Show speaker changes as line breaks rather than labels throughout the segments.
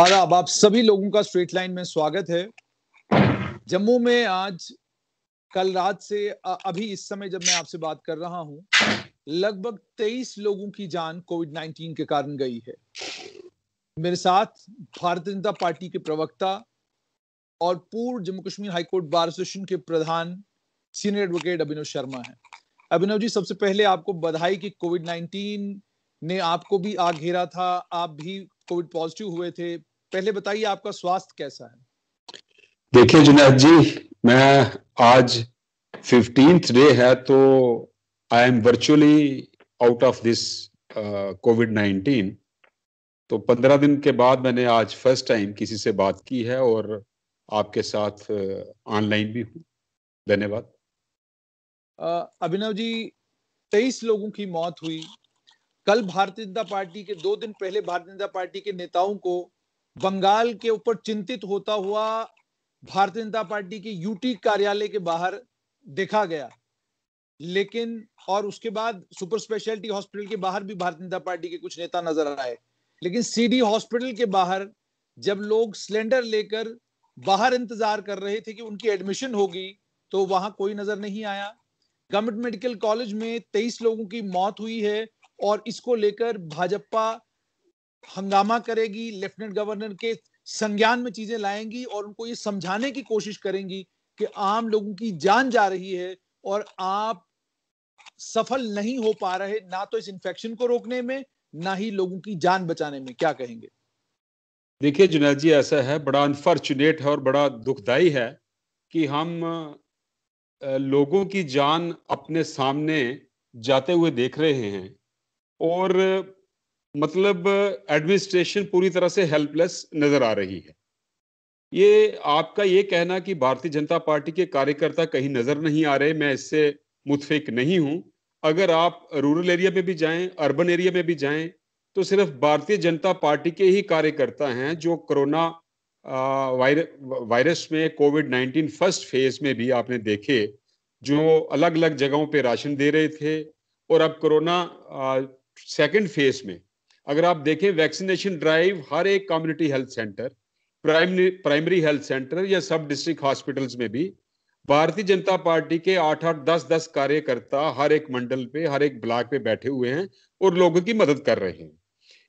आदाब हाँ, आप सभी लोगों का स्ट्रेट लाइन में स्वागत है जम्मू में आज कल रात से अभी इस समय जब मैं आपसे बात कर रहा हूं लगभग 23 लोगों की जान कोविड 19 के कारण गई है मेरे साथ भारतीय जनता पार्टी के प्रवक्ता और पूर्व Jammu Kashmir high court bar association के प्रधान सीनियर एडवोकेट अभिनव शर्मा हैं अभिनव जी सबसे पहले आपको बधाई कि कोविड 19 ने आपको भी आ घेरा था आप भी कोविड पॉजिटिव हुए थे पहले बताइए आपका स्वास्थ्य कैसा है
देखिए जुनेद जी मैं आज फिफ्टीन डे है तो I am virtually out of this COVID nineteen तो पंद्रह दिन के बाद मैंने आज फर्स्ट टाइम किसी से बात की है और आपके साथ ऑनलाइन uh, भी हूँ धन्यवाद
अभिनव जी तेईस लोगों की मौत हुई कल भारतीय जनता पार्टी के दो दिन पहले भारतीय जनता पार्टी के नेताओं को बंगाल के ऊपर चिंतित होता हुआ भारतीय जनता पार्टी के यूटी कार्यालय के बाहर देखा गया लेकिन और उसके बाद सुपर स्पेशलिटी हॉस्पिटल के बाहर भी भारतीय जनता पार्टी के कुछ नेता नजर आए लेकिन सीडी हॉस्पिटल के बाहर जब लोग सिलेंडर लेकर बाहर इंतजार कर रहे थे कि उनकी एडमिशन होगी तो वहां कोई नजर नहीं आया गवर्नमेंट मेडिकल कॉलेज में तेईस लोगों की मौत हुई है और इसको लेकर भाजपा हंगामा करेगी लेफ्टिनेंट गवर्नर के संज्ञान में चीजें लाएंगी और उनको ये समझाने की कोशिश करेंगी कि आम लोगों की जान जा रही है और आप सफल नहीं हो पा रहे ना तो इस इन्फेक्शन को रोकने में ना ही लोगों की जान बचाने में क्या कहेंगे
देखिए जुनेद जी ऐसा है बड़ा अनफॉर्चुनेट है और बड़ा दुखदाई है कि हम लोगों की जान अपने सामने जाते हुए देख रहे हैं और मतलब एडमिनिस्ट्रेशन पूरी तरह से हेल्पलेस नजर आ रही है ये आपका ये कहना कि भारतीय जनता पार्टी के कार्यकर्ता कहीं नजर नहीं आ रहे मैं इससे मुतफिक नहीं हूं अगर आप रूरल एरिया में भी जाएं अर्बन एरिया में भी जाएं तो सिर्फ भारतीय जनता पार्टी के ही कार्यकर्ता हैं जो कोरोना वायर, वायरस में कोविड नाइन्टीन फर्स्ट फेज में भी आपने देखे जो अलग अलग जगहों पे राशन दे रहे थे और अब कोरोना सेकंड फेज में अगर आप देखें वैक्सीनेशन ड्राइव हर एक community health centre primary primary health centre या सब डिस्ट्रिक्ट हॉस्पिटल्स में भी भारतीय जनता पार्टी के आठ आठ दस दस कार्यकर्ता हर एक मंडल पे हर एक ब्लॉक पे बैठे हुए हैं और लोगों की मदद कर रहे हैं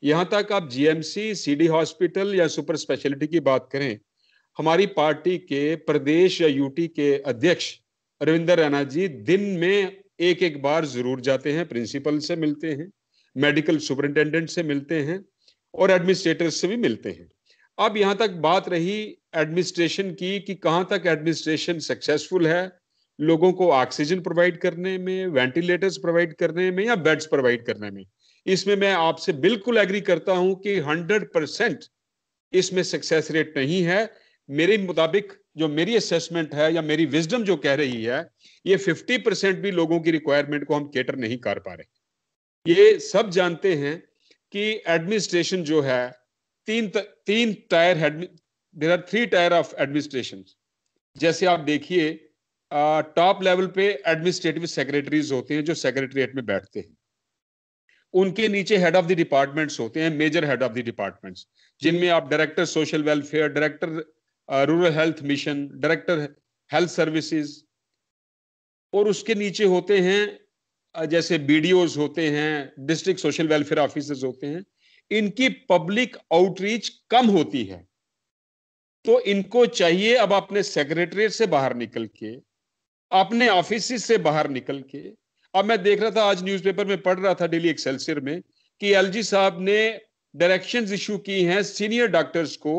यहाँ तक आप जीएमसी सीडी हॉस्पिटल या सुपर स्पेशलिटी की बात करें हमारी पार्टी के प्रदेश या यूटी के अध्यक्ष रविंदर रैना जी दिन में एक एक बार जरूर जाते हैं प्रिंसिपल से मिलते हैं मेडिकल सुपरिंटेंडेंट से मिलते हैं और एडमिनिस्ट्रेटर से भी मिलते हैं अब यहाँ तक बात रही एडमिनिस्ट्रेशन की कि कहाँ तक एडमिनिस्ट्रेशन सक्सेसफुल है लोगों को ऑक्सीजन प्रोवाइड करने में वेंटिलेटर्स प्रोवाइड करने में या बेड्स प्रोवाइड करने में इसमें मैं आपसे बिल्कुल एग्री करता हूं कि 100 परसेंट इसमें सक्सेस रेट नहीं है मेरे मुताबिक जो मेरी असेसमेंट है या मेरी विजडम जो कह रही है ये 50 परसेंट भी लोगों की रिक्वायरमेंट को हम केटर नहीं कर पा रहे ये सब जानते हैं कि एडमिनिस्ट्रेशन जो है तीन त, तीन tier there are three tier of administration जैसे आप देखिए टॉप लेवल पे एडमिनिस्ट्रेटिव सेक्रेटरीज होते हैं जो सेक्रेटरीट में बैठते हैं उनके नीचे हेड ऑफ द डिपार्टमेंट्स होते हैं major head of the departments जिनमें आप director social welfare director rural health mission director health services और उसके नीचे होते हैं जैसे बी होते हैं डिस्ट्रिक्ट सोशल वेलफेयर ऑफिसर्स होते हैं इनकी पब्लिक आउटरीच कम होती है तो इनको चाहिए अब अपने सेक्रेटरी से बाहर निकल के अपने ऑफिस से बाहर निकल के अब मैं देख रहा था आज न्यूज़पेपर में पढ़ रहा था डेली एक्सेलसियर में कि एलजी साहब ने डायरेक्शंस इशू की हैं सीनियर डॉक्टर्स को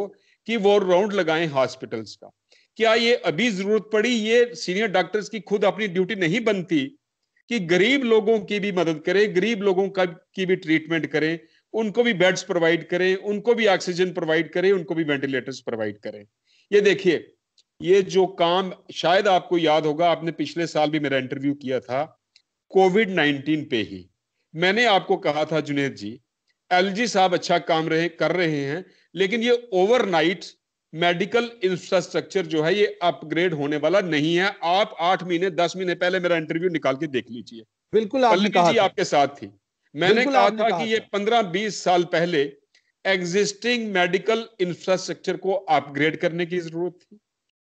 कि वो राउंड लगाएं हॉस्पिटल्स का क्या ये अभी जरूरत पड़ी ये सीनियर डॉक्टर्स की खुद अपनी ड्यूटी नहीं बनती कि गरीब लोगों की भी मदद करें गरीब लोगों का की भी ट्रीटमेंट करें उनको भी बेड्स प्रोवाइड करें उनको भी ऑक्सीजन प्रोवाइड करें उनको भी वेंटिलेटर्स प्रोवाइड करें ये देखिए ये जो काम शायद आपको याद होगा आपने पिछले साल भी मेरा इंटरव्यू किया था कोविड नाइनटीन पे ही मैंने आपको कहा था जुनेद जी एलजी साहब अच्छा काम रहे कर रहे हैं लेकिन ये ओवरनाइट मेडिकल इंफ्रास्ट्रक्चर जो है ये अपग्रेड होने वाला नहीं है आप आठ महीने दस महीने पहले मेरा इंटरव्यू निकाल के देख लीजिए बिल्कुल आपने कहा जी आपके साथ थी मैंने कहा था था कि ये पंद्रह बीस साल पहले एग्जिस्टिंग मेडिकल इंफ्रास्ट्रक्चर को अपग्रेड करने की जरूरत थी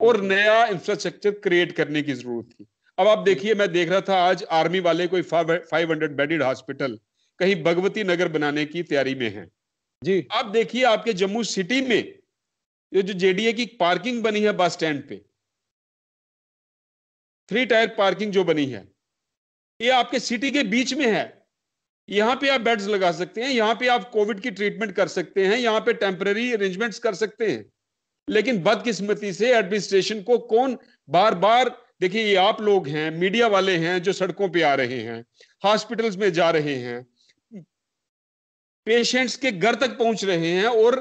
और नया इंफ्रास्ट्रक्चर क्रिएट करने की जरूरत थी अब आप देखिए मैं देख रहा था आज आर्मी वाले कोई फाइव हंड्रेड बेडेड हॉस्पिटल कहीं भगवती नगर बनाने की तैयारी में है जी आप देखिए आपके जम्मू सिटी में ये जो जेडीए की पार्किंग बनी है बस स्टैंड पे थ्री टायर पार्किंग जो बनी है ये आपके सिटी के बीच में है यहाँ पे आप बेड्स लगा सकते हैं यहाँ पे आप कोविड की ट्रीटमेंट कर सकते हैं यहाँ पे टेम्पररी अरेंजमेंट्स कर सकते हैं लेकिन बदकिस्मती से एडमिनिस्ट्रेशन को कौन बार बार देखिए ये आप लोग हैं मीडिया वाले हैं जो सड़कों पे आ रहे हैं हॉस्पिटल्स में जा रहे हैं पेशेंट्स के घर तक पहुंच रहे हैं और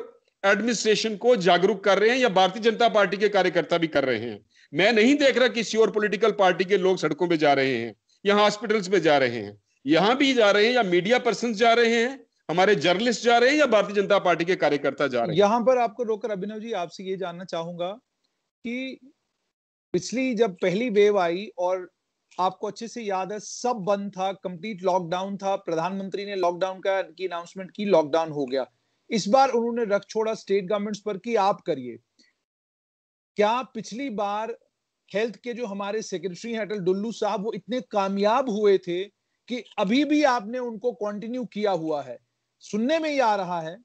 एडमिनिस्ट्रेशन को जागरूक कर रहे हैं या भारतीय जनता पार्टी के कार्यकर्ता भी कर रहे हैं मैं नहीं देख रहा किसी और पॉलिटिकल पार्टी के लोग सड़कों पर जा रहे हैं या हॉस्पिटल्स में जा रहे हैं यहां भी जा रहे हैं या मीडिया पर्सन जा रहे हैं हमारे जर्नलिस्ट जा रहे हैं या भारतीय जनता पार्टी के कार्यकर्ता जा रहे हैं यहां
पर आपको रोकर अभिनव जी आपसे ये जानना चाहूंगा कि पिछली जब पहली वेव आई और आपको अच्छे से याद है सब बंद था कंप्लीट लॉकडाउन था प्रधानमंत्री ने लॉकडाउन का की अनाउंसमेंट की लॉकडाउन हो गया इस बार उन्होंने रख छोड़ा स्टेट गवर्नमेंट्स पर कि आप करिए क्या पिछली बार हेल्थ के जो हमारे सेक्रेटरी हैं अटल डुल्लू साहब वो इतने कामयाब हुए थे कि अभी भी आपने उनको कंटिन्यू किया हुआ है सुनने में ये आ रहा है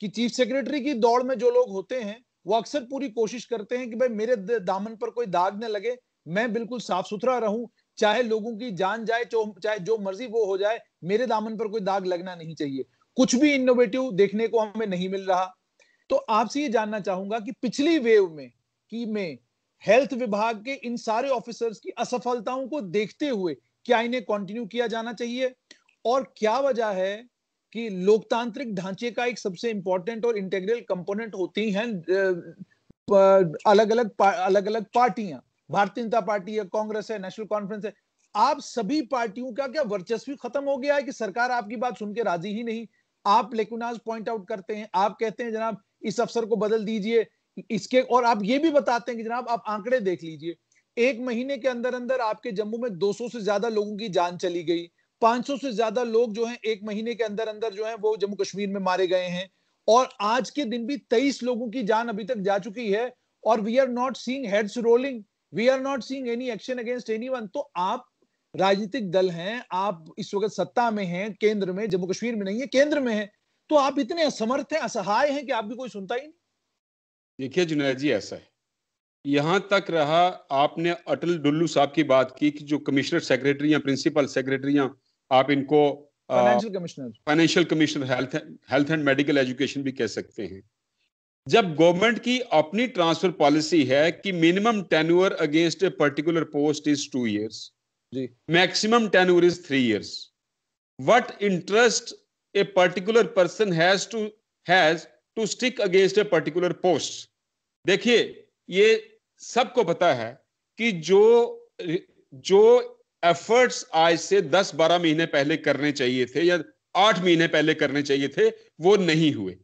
कि चीफ सेक्रेटरी की दौड़ में जो लोग होते हैं वो अक्सर पूरी कोशिश करते हैं कि भाई मेरे दामन पर कोई दाग न लगे मैं बिल्कुल साफ सुथरा रहूं चाहे लोगों की जान जाए चाहे जो मर्जी वो हो जाए मेरे दामन पर कोई दाग लगना नहीं चाहिए कुछ भी इनोवेटिव देखने को हमें नहीं मिल रहा तो आपसे ये जानना चाहूंगा कि पिछली वेव में कि में हेल्थ विभाग के इन सारे ऑफिसर्स की असफलताओं को देखते हुए क्या इन्हें कंटिन्यू किया जाना चाहिए और क्या वजह है कि लोकतांत्रिक ढांचे का एक सबसे इंपॉर्टेंट और इंटेग्रल कंपोनेंट होती हैं अलग अलग अलग अलग पार्टियां भारतीय जनता पार्टी है कांग्रेस है नेशनल कॉन्फ्रेंस है आप सभी पार्टियों का क्या वर्चस्व खत्म हो गया है कि सरकार आपकी बात सुन के राजी ही नहीं आप लेकुनाज पॉइंट आउट करते हैं आप कहते हैं जनाब इस अफसर को बदल दीजिए इसके और आप ये भी बताते हैं कि जनाब आप आंकड़े देख लीजिए एक महीने के अंदर अंदर आपके जम्मू में 200 से ज्यादा लोगों की जान चली गई 500 से ज्यादा लोग जो हैं एक महीने के अंदर अंदर जो हैं वो जम्मू कश्मीर में मारे गए हैं और आज के दिन भी 23 लोगों की जान अभी तक जा चुकी है और we are not seeing heads rolling we are not seeing any action against any तो आप राजनीतिक दल हैं आप इस वक्त सत्ता में हैं केंद्र में जम्मू कश्मीर में नहीं है केंद्र में है तो आप इतने असमर्थ हैं असहाय हैं कि आपकी कोई सुनता ही नहीं
देखिए जुनेद जी ऐसा है यहां तक रहा आपने अटल डुल्लू साहब की बात की कि जो कमिश्नर सेक्रेटरी या प्रिंसिपल सेक्रेटरी आप इनको financial commissioner financial commissioner health health and medical education भी कह सकते हैं जब गवर्नमेंट की अपनी ट्रांसफर पॉलिसी है कि minimum tenure against a particular post is two years जी maximum tenure is three years what interest a particular person has to has to stick against a particular post देखिए ये सबको पता है कि जो जो एफर्ट्स आज से 10-12 महीने पहले करने चाहिए थे या 8 महीने पहले करने चाहिए थे वो नहीं हुए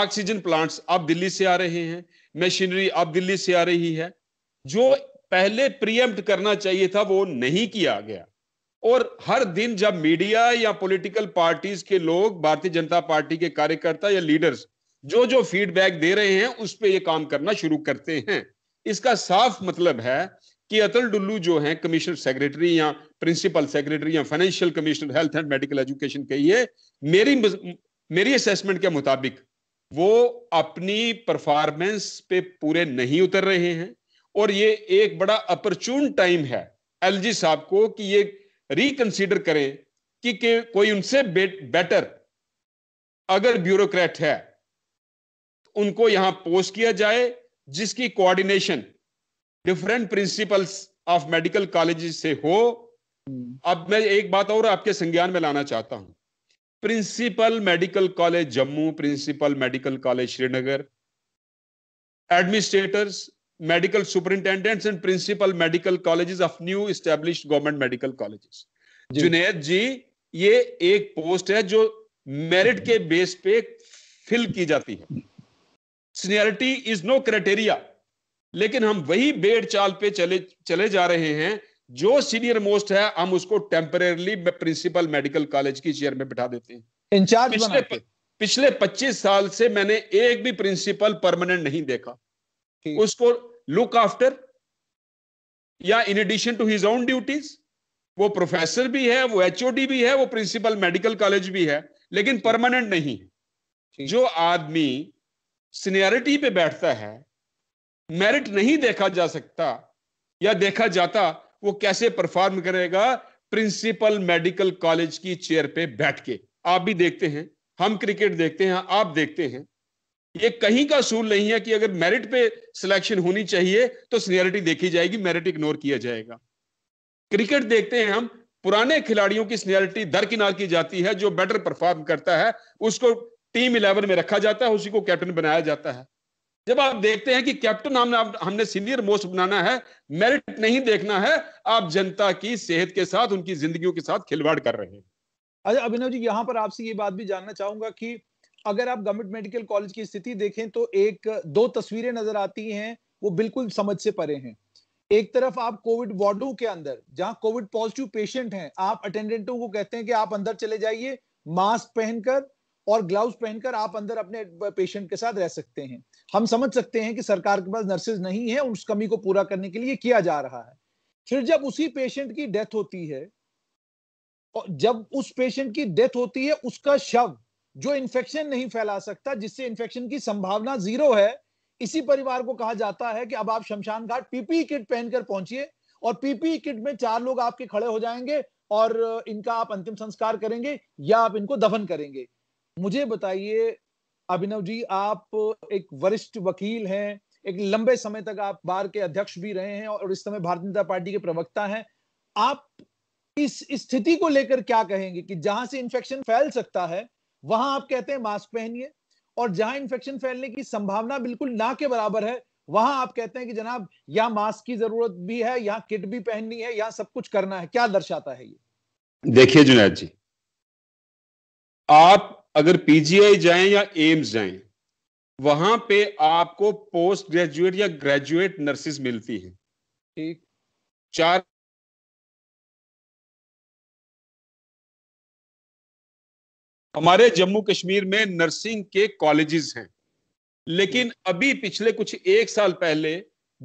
ऑक्सीजन प्लांट्स अब दिल्ली से आ रहे हैं मशीनरी अब दिल्ली से आ रही है जो पहले प्रियम्प्ट करना चाहिए था वो नहीं किया गया और हर दिन जब मीडिया या पॉलिटिकल पार्टीज के लोग भारतीय जनता पार्टी के कार्यकर्ता या लीडर्स जो जो फीडबैक दे रहे हैं उस पर ये काम करना शुरू करते हैं इसका साफ मतलब है कि अतुल डुल्लू जो है कमिश्नर सेक्रेटरी या प्रिंसिपल सेक्रेटरी या financial commissioner health and medical education के ये मेरी मेरी असेसमेंट के मुताबिक वो अपनी परफॉर्मेंस पे पूरे नहीं उतर रहे हैं और ये एक बड़ा अपरचून टाइम है एलजी साहब को कि ये रिकंसीडर करें कि, के कोई उनसे बेटर अगर ब्यूरोक्रेट है उनको यहां पोस्ट किया जाए जिसकी coordination different principals of medical college से हो हम्म। अब मैं एक बात और आपके संज्ञान में लाना चाहता हूं principal medical college Jammu principal medical college Srinagar administrators medical superintendents and principal medical colleges of new established government medical colleges Juned ji ये एक पोस्ट है जो मेरिट के बेस पे फिल की जाती है सीनियरिटी इज नो क्राइटेरिया लेकिन हम वही बेड़ चाल पे चले चले जा रहे हैं जो सीनियर मोस्ट है हम उसको टेम्परेली प्रिंसिपल मेडिकल कॉलेज की चेयर में बिठा देते हैं
इंचार्ज पिछले प,
पिछले 25 साल से मैंने एक भी प्रिंसिपल परमानेंट नहीं देखा उसको लुक आफ्टर या in addition to his own duties वो प्रोफेसर भी है वो एचओडी भी है वो प्रिंसिपल मेडिकल कॉलेज भी है लेकिन परमानेंट नहीं है जो आदमी सीनियरिटी पे बैठता है मेरिट नहीं देखा जा सकता या देखा जाता वो कैसे परफॉर्म करेगा प्रिंसिपल मेडिकल कॉलेज की चेयर पे बैठ के आप भी देखते हैं हम क्रिकेट देखते हैं आप देखते हैं ये कहीं का असूल नहीं है कि अगर मेरिट पे सिलेक्शन होनी चाहिए तो सीनियरिटी देखी जाएगी मेरिट इग्नोर किया जाएगा क्रिकेट देखते हैं हम पुराने खिलाड़ियों की सीनियरिटी दरकिनार की जाती है जो बेटर परफॉर्म करता है उसको टीम इलेवन में रखा जाता है उसी को कैप्टन बनाया जाता है जब आप देखते हैं कि कैप्टन हमने हमने सीनियर मोस्ट बनाना है मेरिट नहीं देखना है आप जनता की सेहत के साथ उनकी जिंदगियों के साथ खिलवाड़ कर रहे हैं
अच्छा अभिनव जी यहाँ पर आपसे ये बात भी जानना चाहूंगा कि अगर आप गवर्नमेंट मेडिकल कॉलेज की स्थिति देखें तो एक दो तस्वीरें नजर आती हैं वो बिल्कुल समझ से परे हैं एक तरफ आप कोविड वार्डों के अंदर जहां कोविड पॉजिटिव पेशेंट हैं आप अटेंडेंटों को कहते हैं कि आप अंदर चले जाइए मास्क पहनकर और ग्लव्स पहनकर आप अंदर अपने पेशेंट के साथ रह सकते हैं हम समझ सकते हैं कि सरकार के पास नर्सेज नहीं है उस कमी को पूरा करने के लिए किया जा रहा है फिर जब उसी पेशेंट की डेथ होती है और जब उस पेशेंट की डेथ होती है उसका शव जो इन्फेक्शन नहीं फैला सकता जिससे इन्फेक्शन की संभावना जीरो है इसी परिवार को कहा जाता है कि अब आप शमशान घाट पीपीई किट e पहनकर पहुंचिए और पीपीई किट e में चार लोग आपके खड़े हो जाएंगे और इनका आप अंतिम संस्कार करेंगे या आप इनको दफन करेंगे मुझे बताइए अभिनव जी आप एक वरिष्ठ वकील हैं एक लंबे समय तक आप बार के अध्यक्ष भी रहे हैं और इस समय भारतीय जनता पार्टी के प्रवक्ता हैं आप इस स्थिति को लेकर क्या कहेंगे कि जहां से इन्फेक्शन फैल सकता है वहां आप कहते हैं मास्क पहनिए और जहां इंफेक्शन फैलने की संभावना बिल्कुल ना के बराबर है वहां आप कहते हैं कि जनाब यहाँ मास्क की जरूरत भी है यहाँ किट भी पहननी है यहाँ सब कुछ करना है क्या दर्शाता है ये
देखिए जुनैद जी आप अगर पीजीआई जाए या एम्स जाए वहां पे आपको पोस्ट ग्रेजुएट या ग्रेजुएट नर्सिस मिलती है
ठीक
चार हमारे जम्मू कश्मीर में नर्सिंग के कॉलेजेस हैं लेकिन अभी पिछले कुछ एक साल पहले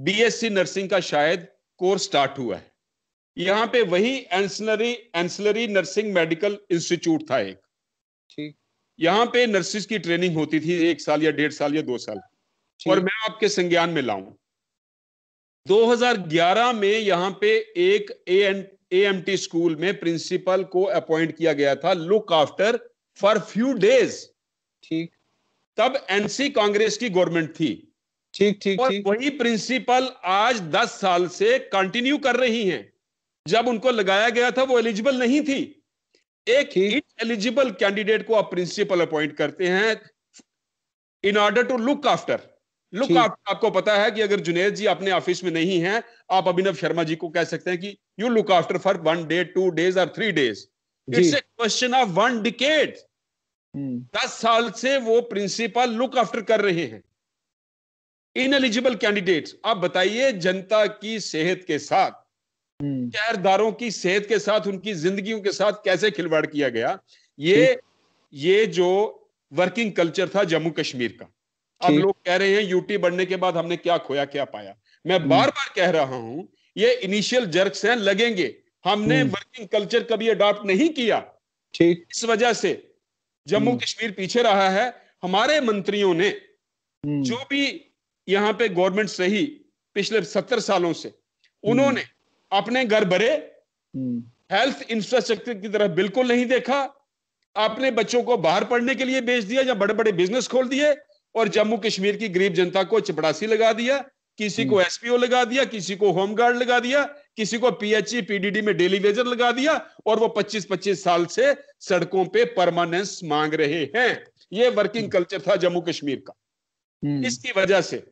बीएससी नर्सिंग का शायद कोर्स स्टार्ट हुआ है यहाँ पे वही ancillary ancillary nursing medical institute था एक ठीक यहाँ पे नर्सिस की ट्रेनिंग होती थी एक साल या डेढ़ साल या दो साल और मैं आपके संज्ञान में लाऊं 2011 में यहाँ पे एक ए एम टी स्कूल में प्रिंसिपल को अपॉइंट किया गया था look after for few days ठीक तब एनसी कांग्रेस की गवर्नमेंट थी ठीक ठीक और ठीक। वही प्रिंसिपल आज 10 साल से कंटिन्यू कर रही हैं जब उनको लगाया गया था वो एलिजिबल नहीं थी एक एलिजिबल कैंडिडेट को आप प्रिंसिपल अपॉइंट करते हैं in order to look after look after आपको पता है कि अगर जुनेद जी अपने ऑफिस में नहीं है आप अभिनव शर्मा जी को कह सकते हैं कि you look after for one day two days और three days it's a question of one decade दस साल से वो प्रिंसिपल लुक आफ्टर कर रहे हैं इन एलिजिबल कैंडिडेट आप बताइए जनता की सेहत के साथ शहरदारों हम्म। की सेहत के साथ उनकी जिंदगी के साथ कैसे खिलवाड़ किया गया ये ये जो वर्किंग कल्चर था जम्मू कश्मीर का अब लोग कह रहे हैं यूटी बढ़ने के बाद हमने क्या खोया क्या पाया मैं हम्म। बार बार कह रहा हूं ये इनिशियल जर्क्स हैं लगेंगे हमने वर्किंग हम्म। कल्चर कभी अडॉप्ट नहीं किया ठीक इस वजह से जम्मू हम्म। कश्मीर पीछे रहा है हमारे मंत्रियों ने हम्म। जो भी यहाँ पे गवर्नमेंट सही पिछले सत्तर सालों से उन्होंने अपने घर भरे हेल्थ इंफ्रास्ट्रक्चर की तरफ बिल्कुल नहीं देखा अपने बच्चों को बाहर पढ़ने के लिए भेज दिया या बड़े बड़े बिजनेस खोल दिए और जम्मू कश्मीर की गरीब जनता को चपड़ासी लगा दिया किसी को एसपीओ लगा दिया किसी को होमगार्ड लगा दिया किसी को पीएचई पीडीडी में डेली वेजर लगा दिया और वो 25-25 साल से सड़कों पे परमानेंस मांग रहे हैं ये वर्किंग कल्चर था जम्मू कश्मीर का हम्म। इसकी वजह से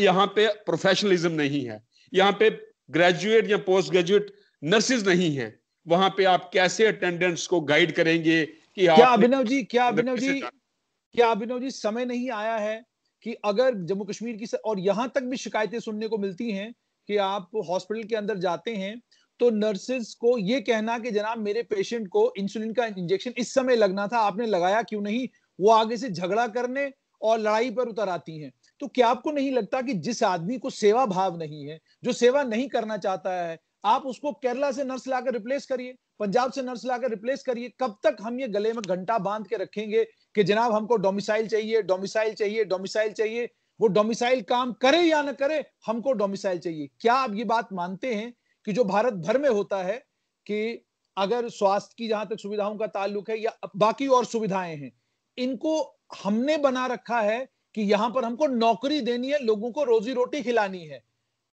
यहाँ पे प्रोफेशनलिज्म नहीं है यहाँ पे ग्रेजुएट या पोस्ट ग्रेजुएट नर्सिस नहीं है वहां पे आप कैसे अटेंडेंट्स को गाइड करेंगे कि क्या अभिनव जी
क्या अभिनव जी क्या अभिनव जी समय नहीं आया है कि अगर जम्मू कश्मीर की और यहां तक भी शिकायतें सुनने को मिलती हैं कि आप हॉस्पिटल के अंदर जाते हैं तो नर्सेज को ये कहना कि जनाब मेरे पेशेंट को इंसुलिन का इंजेक्शन इस समय लगना था आपने लगाया क्यों नहीं वो आगे से झगड़ा करने और लड़ाई पर उतर आती हैं तो क्या आपको नहीं लगता कि जिस आदमी को सेवा भाव नहीं है जो सेवा नहीं करना चाहता है आप उसको केरला से नर्स लाकर रिप्लेस करिए पंजाब से नर्स लाकर रिप्लेस करिए कब तक हम ये गले में घंटा बांध के रखेंगे कि जनाब हमको डोमिसाइल चाहिए डोमिसाइल चाहिए डोमिसाइल चाहिए वो डोमिसाइल काम करे या ना करे हमको डोमिसाइल चाहिए क्या आप ये बात मानते हैं कि जो भारत भर में होता है कि अगर स्वास्थ्य की जहां तक सुविधाओं का ताल्लुक है या बाकी और सुविधाएं हैं इनको हमने बना रखा है कि यहां पर हमको नौकरी देनी है लोगों को रोजी रोटी खिलानी है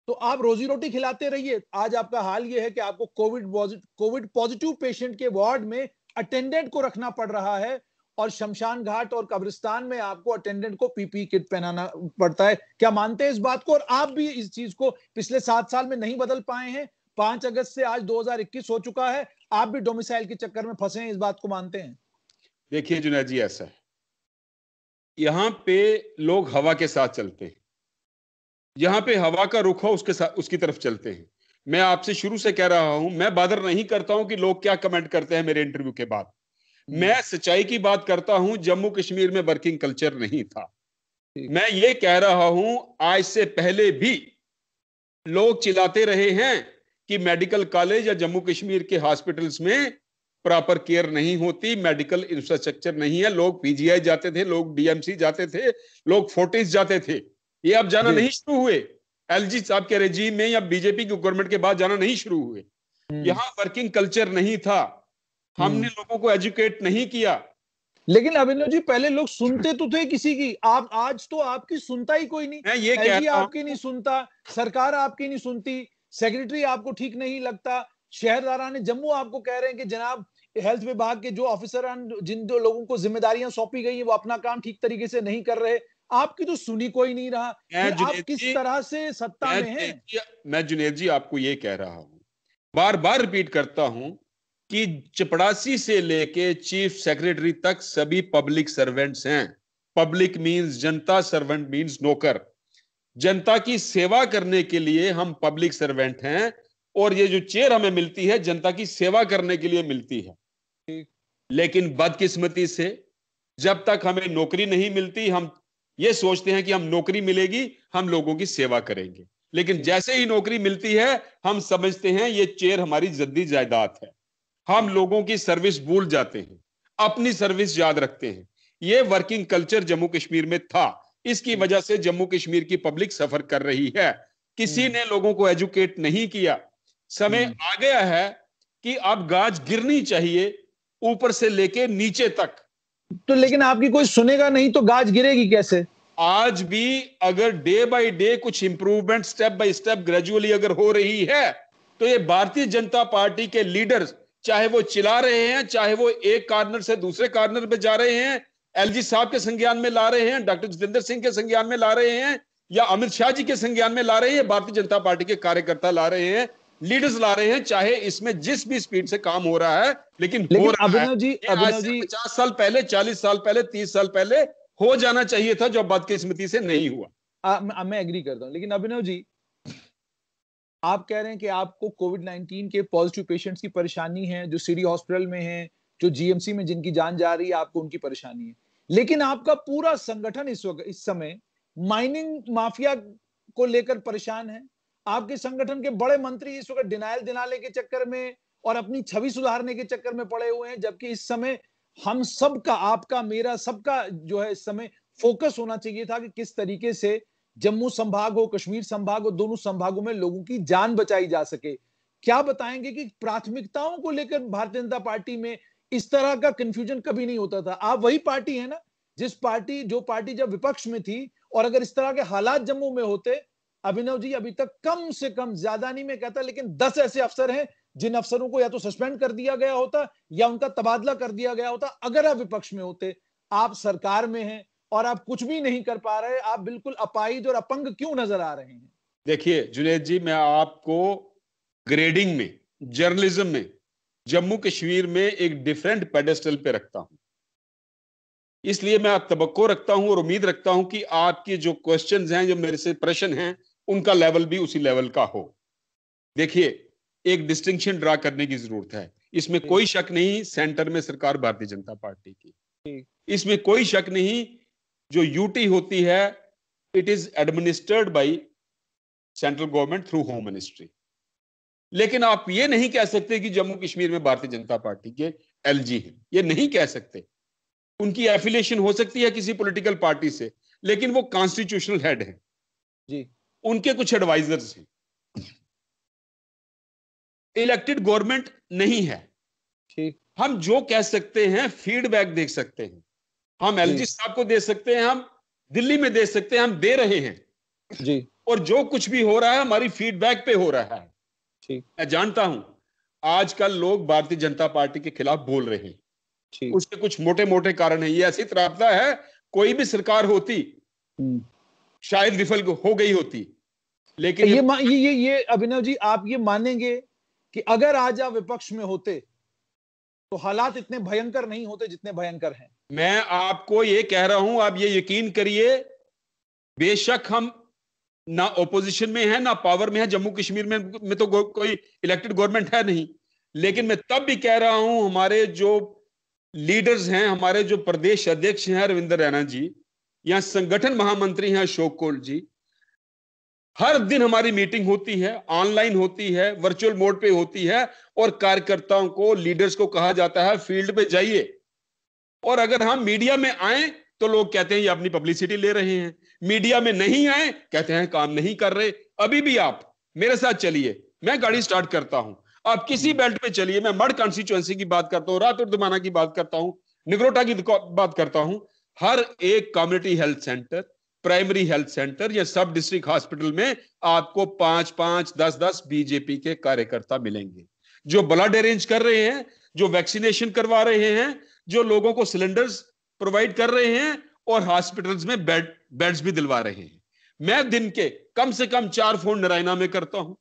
तो आप रोजी रोटी खिलाते रहिए आज आपका हाल यह है कि आपको कोविड कोविड पॉजिटिव पेशेंट के वार्ड में अटेंडेंट को रखना पड़ रहा है और शमशान घाट और कब्रिस्तान में आपको अटेंडेंट को पीपी किट e पहनाना पड़ता है क्या मानते हैं इस बात को और आप भी इस चीज को पिछले सात साल में नहीं बदल पाए हैं पांच अगस्त से आज 2021 हो चुका है आप भी डोमिसाइल के चक्कर में फंसे हैं इस बात को मानते हैं
देखिए जुनेद जी ऐसा है पे लोग हवा के साथ चलते हैं यहाँ पे हवा का रुख हो उसके साथ उसकी तरफ चलते हैं मैं आपसे शुरू से कह रहा हूं मैं बादर नहीं करता हूं कि लोग क्या कमेंट करते हैं मेरे इंटरव्यू के बाद मैं सच्चाई की बात करता हूं जम्मू कश्मीर में वर्किंग कल्चर नहीं था मैं ये कह रहा हूं आज से पहले भी लोग चिल्लाते रहे हैं कि मेडिकल कॉलेज या जम्मू कश्मीर के हॉस्पिटल्स में प्रॉपर केयर नहीं होती मेडिकल इंफ्रास्ट्रक्चर नहीं है लोग पीजीआई जाते थे लोग डीएमसी जाते थे लोग फोर्टिस जाते थे ये अब जाना नहीं शुरू हुए एलजी साहब के रेजीम में या बीजेपी की गवर्नमेंट के बाद जाना नहीं शुरू हुए हम्म। यहाँ वर्किंग कल्चर नहीं था हमने हम्म। लोगों को एजुकेट नहीं किया
लेकिन अभिनव जी पहले लोग सुनते तो थे किसी की आप आज तो आपकी सुनता ही कोई नहीं मैं ये कह रहा आपकी नहीं सुनता सरकार आपकी नहीं सुनती सेक्रेटरी आपको ठीक नहीं लगता शहरदारा ने जम्मू आपको कह रहे हैं कि जनाब हेल्थ विभाग के जो ऑफिसर जिन जो लोगों को जिम्मेदारियां सौंपी गई है वो अपना काम ठीक तरीके से नहीं कर रहे आपकी तो सुनी कोई नहीं रहा आप किस तरह से सत्ता में हैं
मैं जुनेद जी आपको ये कह रहा हूँ बार बार रिपीट करता हूँ कि चपड़ासी से लेके चीफ सेक्रेटरी तक सभी पब्लिक सर्वेंट्स हैं पब्लिक मींस जनता सर्वेंट मींस नौकर जनता की सेवा करने के लिए हम पब्लिक सर्वेंट हैं और ये जो चेयर हमें मिलती है जनता की सेवा करने के लिए मिलती है लेकिन बदकिस्मती से जब तक हमें नौकरी नहीं मिलती हम ये सोचते हैं कि हम नौकरी मिलेगी हम लोगों की सेवा करेंगे लेकिन जैसे ही नौकरी मिलती है हम समझते हैं ये चेयर हमारी जद्दी जायदाद है हम लोगों की सर्विस भूल जाते हैं अपनी सर्विस याद रखते हैं ये वर्किंग कल्चर जम्मू कश्मीर में था इसकी वजह से जम्मू कश्मीर की पब्लिक सफर कर रही है किसी हम्म। ने लोगों को एजुकेट नहीं किया समय हम्म। आ गया है कि अब गाज गिरनी चाहिए ऊपर से लेके नीचे तक
तो लेकिन आपकी कोई सुनेगा नहीं तो गाज गिरेगी कैसे
आज भी अगर डे बाय डे कुछ improvement step by step gradually अगर हो रही है तो ये भारतीय जनता पार्टी के लीडर्स चाहे वो चिल्ला रहे हैं चाहे वो एक कार्नर से दूसरे कार्नर पे जा रहे हैं एलजी साहब के संज्ञान में ला रहे हैं डॉक्टर जितेंद्र सिंह के संज्ञान में ला रहे हैं या अमित शाह जी के संज्ञान में ला रहे हैं भारतीय जनता पार्टी के कार्यकर्ता ला रहे हैं लीडर्स ला रहे हैं चाहे इसमें जिस भी स्पीड से काम हो रहा है लेकिन, लेकिन हो रहा जी, आज जी, पचास साल पहले चालीस साल पहले तीस साल पहले हो जाना चाहिए था जो बदकिस्मती से नहीं हुआ
आ, मैं एग्री करता हूँ लेकिन अभिनव जी आप कह रहे हैं कि आपको कोविड 19 के पॉजिटिव पेशेंट्स की परेशानी है जो सिटी हॉस्पिटल में है जो जीएमसी में जिनकी जान जा रही है आपको उनकी परेशानी है लेकिन आपका पूरा संगठन इस वक्त इस समय माइनिंग माफिया को लेकर परेशान है आपके संगठन के बड़े मंत्री इस वक्त डिनाइल दिनाले के चक्कर में और अपनी छवि सुधारने के चक्कर में पड़े हुए हैं जबकि इस समय हम सबका आपका मेरा सबका जो है इस समय फोकस होना चाहिए था कि किस तरीके से जम्मू संभाग हो कश्मीर संभाग हो दोनों संभागों में लोगों की जान बचाई जा सके क्या बताएंगे कि प्राथमिकताओं को लेकर भारतीय जनता पार्टी में इस तरह का कंफ्यूजन कभी नहीं होता था आप वही पार्टी है ना जिस पार्टी जो पार्टी जब विपक्ष में थी और अगर इस तरह के हालात जम्मू में होते अभिनव जी अभी तक कम से कम ज्यादा नहीं मैं कहता लेकिन दस ऐसे अफसर हैं जिन अफसरों को या तो सस्पेंड कर दिया गया होता या उनका तबादला कर दिया गया होता अगर आप विपक्ष में होते आप सरकार में हैं और आप कुछ भी नहीं कर पा रहे आप बिल्कुल अपाइज और अपंग क्यों नजर आ रहे हैं
देखिए जुनेद जी मैं आपको ग्रेडिंग में जर्नलिज्म में जम्मू कश्मीर में एक डिफरेंट पेडेस्टल पे रखता हूं इसलिए मैं आप तबक्को रखता हूं और उम्मीद रखता हूं कि आपके जो क्वेश्चंस हैं जो मेरे से प्रश्न हैं उनका लेवल भी उसी लेवल का हो देखिए एक डिस्टिंक्शन ड्रा करने की जरूरत है इसमें कोई शक नहीं सेंटर में सरकार भारतीय जनता पार्टी की इसमें कोई शक नहीं जो यूटी होती है it is administered by central government through home ministry लेकिन आप ये नहीं कह सकते कि जम्मू कश्मीर में भारतीय जनता पार्टी के एल जी है ये नहीं कह सकते उनकी एफिलिएशन हो सकती है किसी पॉलिटिकल पार्टी से लेकिन वो कॉन्स्टिट्यूशनल हेड है जी उनके कुछ एडवाइजर्स हैं इलेक्टेड गवर्नमेंट नहीं है ठीक हम जो कह सकते हैं फीडबैक देख सकते हैं हम एल जी साहब को दे सकते हैं हम दिल्ली में दे सकते हैं हम दे रहे हैं जी और जो कुछ भी हो रहा है हमारी फीडबैक पे हो रहा है ठीक मैं जानता हूं आजकल लोग भारतीय जनता पार्टी के खिलाफ बोल रहे हैं उसके कुछ मोटे मोटे कारण है ये ऐसी त्राबता है कोई भी सरकार होती हम्म। शायद विफल हो गई होती लेकिन ये ये
ये, ये अभिनव जी आप ये मानेंगे कि अगर आज आप विपक्ष में होते तो हालात इतने भयंकर नहीं होते जितने भयंकर हैं
मैं आपको ये कह रहा हूं आप ये यकीन करिए बेशक हम ना ओपोजिशन में है ना पावर में है जम्मू कश्मीर में में तो कोई इलेक्टेड गवर्नमेंट है नहीं लेकिन मैं तब भी कह रहा हूं हमारे जो लीडर्स हैं हमारे जो प्रदेश अध्यक्ष हैं रविंदर रैना जी या संगठन महामंत्री हैं अशोक कोल जी हर दिन हमारी मीटिंग होती है ऑनलाइन होती है वर्चुअल मोड पे होती है और कार्यकर्ताओं को लीडर्स को कहा जाता है फील्ड पे जाइए और अगर हम मीडिया में आए तो लोग कहते हैं ये अपनी पब्लिसिटी ले रहे हैं मीडिया में नहीं आए कहते हैं काम नहीं कर रहे अभी भी आप मेरे साथ चलिए मैं गाड़ी स्टार्ट करता हूं आप किसी बेल्ट हम्म। पे चलिए मैं मड कॉन्स्टिट्युएंसी की बात करता रात और दुमाना की बात करता हूं निगरोटा की बात करता हूं हर एक community health centre primary health centre या सब डिस्ट्रिक्ट हॉस्पिटल में आपको पांच पांच दस दस बीजेपी के कार्यकर्ता मिलेंगे जो ब्लड अरेंज कर रहे हैं जो वैक्सीनेशन करवा रहे हैं जो लोगों को सिलेंडर्स प्रोवाइड कर रहे हैं और हॉस्पिटल्स में बेड बेड्स भी दिलवा रहे हैं मैं दिन के कम से कम चार फोन नारायणा में करता हूं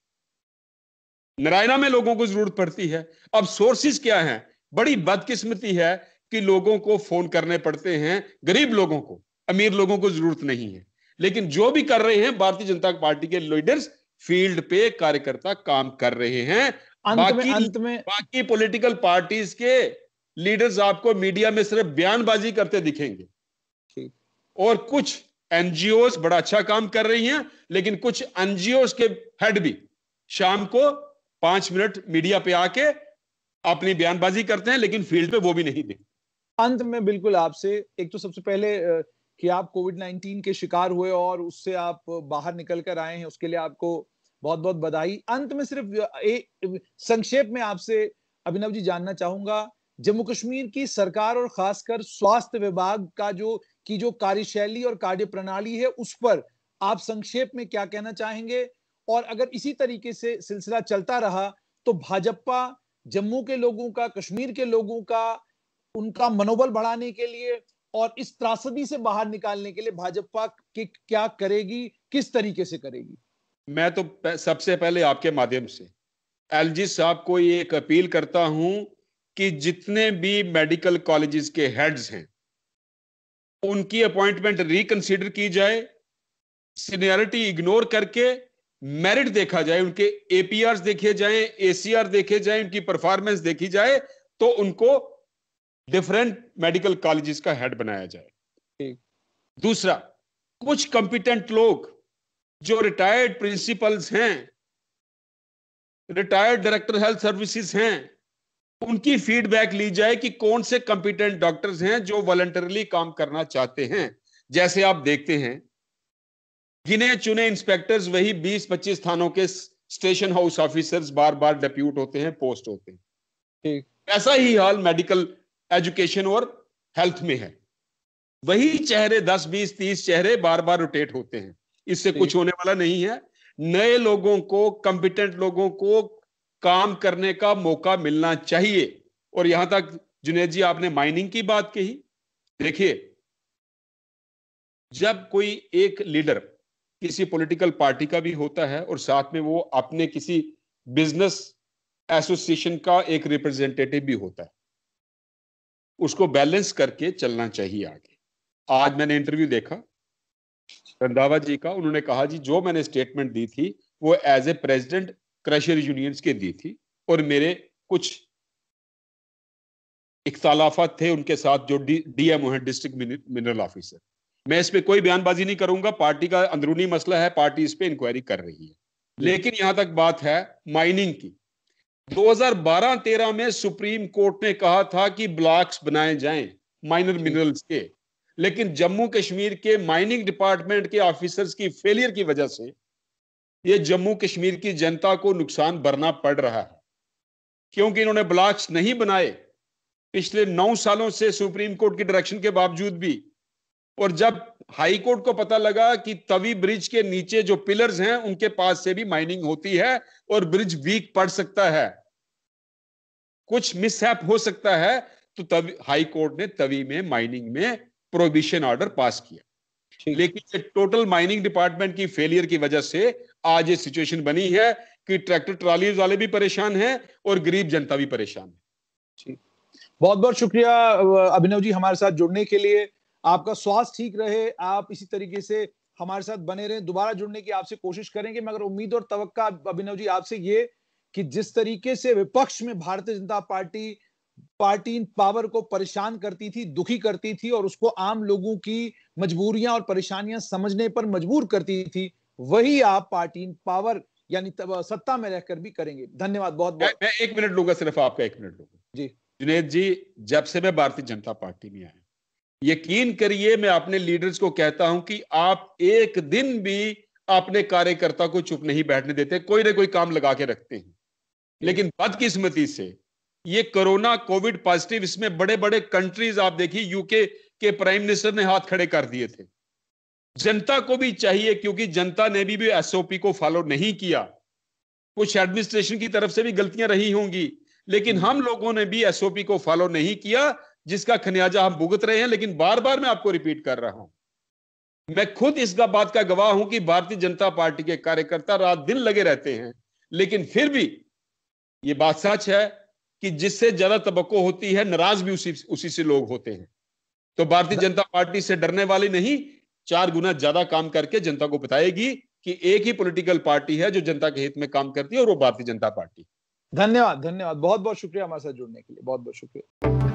नारायणा में लोगों को जरूरत पड़ती है अब सोर्सिस क्या हैं बड़ी बदकिस्मती है कि लोगों को फोन करने पड़ते हैं गरीब लोगों को अमीर लोगों को जरूरत नहीं है लेकिन जो भी कर रहे हैं भारतीय जनता पार्टी के लीडर्स फील्ड पे कार्यकर्ता काम कर रहे हैं अंत बाकी, में, अंत में बाकी पॉलिटिकल पार्टीज के लीडर्स आपको मीडिया में सिर्फ बयानबाजी करते दिखेंगे और कुछ एनजीओ बड़ा अच्छा काम कर रही हैं लेकिन कुछ एनजीओ के हेड भी शाम को पांच मिनट मीडिया पे आके अपनी बयानबाजी करते हैं लेकिन फील्ड पे वो भी नहीं दे
अंत में बिल्कुल आपसे एक तो सबसे पहले कि आप कोविड नाइन्टीन के शिकार हुए और उससे आप बाहर निकल कर आए हैं उसके लिए आपको बहुत बहुत बधाई अंत में सिर्फ संक्षेप में आपसे अभिनव जी जानना चाहूंगा जम्मू कश्मीर की सरकार और खासकर स्वास्थ्य विभाग का जो की जो कार्यशैली और कार्य प्रणाली है उस पर आप संक्षेप में क्या कहना चाहेंगे और अगर इसी तरीके से सिलसिला चलता रहा तो भाजपा जम्मू के लोगों का कश्मीर के लोगों का उनका मनोबल बढ़ाने के लिए और इस त्रासदी से बाहर निकालने के लिए भाजपा के क्या करेगी किस तरीके से करेगी
मैं तो सबसे पहले आपके माध्यम से एलजी साहब को ये एक अपील करता हूं कि जितने भी मेडिकल कॉलेजेस के हेड्स हैं उनकी अपॉइंटमेंट रिकंसीडर की जाए सीनियरिटी इग्नोर करके मेरिट देखा जाए उनके एपीआर देखे जाए एसीआर देखे जाए उनकी परफॉर्मेंस देखी जाए तो उनको डिफरेंट मेडिकल कॉलेजेस का हेड बनाया जाए दूसरा कुछ कंपिटेंट लोग जो रिटायर्ड प्रिंसिपल्स हैं रिटायर्ड डायरेक्टर हेल्थ सर्विसेज हैं उनकी फीडबैक ली जाए कि कौन से कंपिटेंट डॉक्टर्स हैं जो वॉलंटरली काम करना चाहते हैं जैसे आप देखते हैं गिने चुने इंस्पेक्टर्स वही बीस पच्चीस थानों के स्टेशन हाउस ऑफिसर्स बार बार डेप्यूट होते हैं पोस्ट होते हैं ऐसा ही हाल मेडिकल एजुकेशन और हेल्थ में है वही चेहरे दस बीस तीस चेहरे बार बार रोटेट होते हैं इससे कुछ होने वाला नहीं है नए लोगों को कंपिटेंट लोगों को काम करने का मौका मिलना चाहिए और यहां तक जुनेद जी आपने माइनिंग की बात कही देखिए जब कोई एक लीडर किसी पॉलिटिकल पार्टी का भी होता है और साथ में वो अपने किसी बिजनेस एसोसिएशन का एक रिप्रेजेंटेटिव भी होता है उसको बैलेंस करके चलना चाहिए आगे आज मैंने इंटरव्यू देखा रंधावा जी का उन्होंने कहा जी जो मैंने स्टेटमेंट दी थी वो as a president crusher unions के दी थी और मेरे कुछ इख्तलाफात थे उनके साथ जो डी डी एम है डिस्ट्रिक्ट मिनरल ऑफिसर मैं इस पर कोई बयानबाजी नहीं करूंगा पार्टी का अंदरूनी मसला है पार्टी इस पर इंक्वायरी कर रही है लेकिन यहां तक बात है माइनिंग की 2012-13 में सुप्रीम कोर्ट ने कहा था कि ब्लॉक्स बनाए जाएं माइनर मिनरल्स के लेकिन जम्मू कश्मीर के माइनिंग डिपार्टमेंट के ऑफिसर्स की फेलियर की वजह से ये जम्मू कश्मीर की जनता को नुकसान भरना पड़ रहा है क्योंकि इन्होंने ब्लॉक्स नहीं बनाए पिछले नौ सालों से सुप्रीम कोर्ट की डायरेक्शन के बावजूद भी और जब हाई कोर्ट को पता लगा कि तवी ब्रिज के नीचे जो पिलर्स हैं उनके पास से भी माइनिंग होती है और ब्रिज वीक पड़ सकता है कुछ मिसहैप हो सकता है तो तब हाई कोर्ट ने तवी में माइनिंग में प्रोबिशन ऑर्डर पास किया लेकिन ये टोटल माइनिंग डिपार्टमेंट की फेलियर की वजह से आज ये सिचुएशन बनी है कि ट्रैक्टर ट्राली वाले भी परेशान हैं और गरीब जनता भी परेशान है
जी बहुत बहुत शुक्रिया अभिनव जी हमारे साथ जुड़ने के लिए आपका स्वास्थ्य ठीक रहे आप इसी तरीके से हमारे साथ बने रहे दोबारा जुड़ने की आपसे कोशिश करेंगे मगर उम्मीद और तवक्का अभिनव जी आपसे ये कि जिस तरीके से विपक्ष में भारतीय जनता पार्टी पार्टी इन पावर को परेशान करती थी दुखी करती थी और उसको आम लोगों की मजबूरियां और परेशानियां समझने पर मजबूर करती थी वही आप पार्टी पावर यानी सत्ता में रहकर भी करेंगे धन्यवाद बहुत बहुत मैं
एक मिनट लूंगा सिर्फ आपका एक मिनट लूंगा जी जुनेद जी जब से मैं भारतीय
जनता पार्टी में
आया यकीन करिए मैं अपने लीडर्स को कहता हूं कि आप एक दिन भी अपने कार्यकर्ता को चुप नहीं बैठने देते कोई ना कोई काम लगा के रखते हैं लेकिन बदकिस्मती से ये कोरोना कोविड पॉजिटिव इसमें बड़े बड़े कंट्रीज आप देखिए यूके के प्राइम मिनिस्टर ने हाथ खड़े कर दिए थे जनता को भी चाहिए क्योंकि जनता ने भी, भी एसओपी को फॉलो नहीं किया कुछ एडमिनिस्ट्रेशन की तरफ से भी गलतियां रही होंगी लेकिन हम लोगों ने भी एसओपी को फॉलो नहीं किया जिसका खनियाजा हम भुगत रहे हैं लेकिन बार बार मैं आपको रिपीट कर रहा हूं मैं खुद इस बात का गवाह हूं कि भारतीय जनता पार्टी के कार्यकर्ता रात दिन लगे रहते हैं लेकिन फिर भी ये बात सच है कि जिससे ज्यादा तबक्को होती है नाराज भी उसी उसी से लोग होते हैं तो भारतीय जनता पार्टी से डरने वाले नहीं चार गुना ज्यादा काम करके जनता को बताएगी कि एक ही पॉलिटिकल पार्टी है जो जनता के हित में काम करती है और वो भारतीय जनता पार्टी
धन्यवाद धन्यवाद बहुत बहुत शुक्रिया हमारे साथ जुड़ने के लिए बहुत बहुत शुक्रिया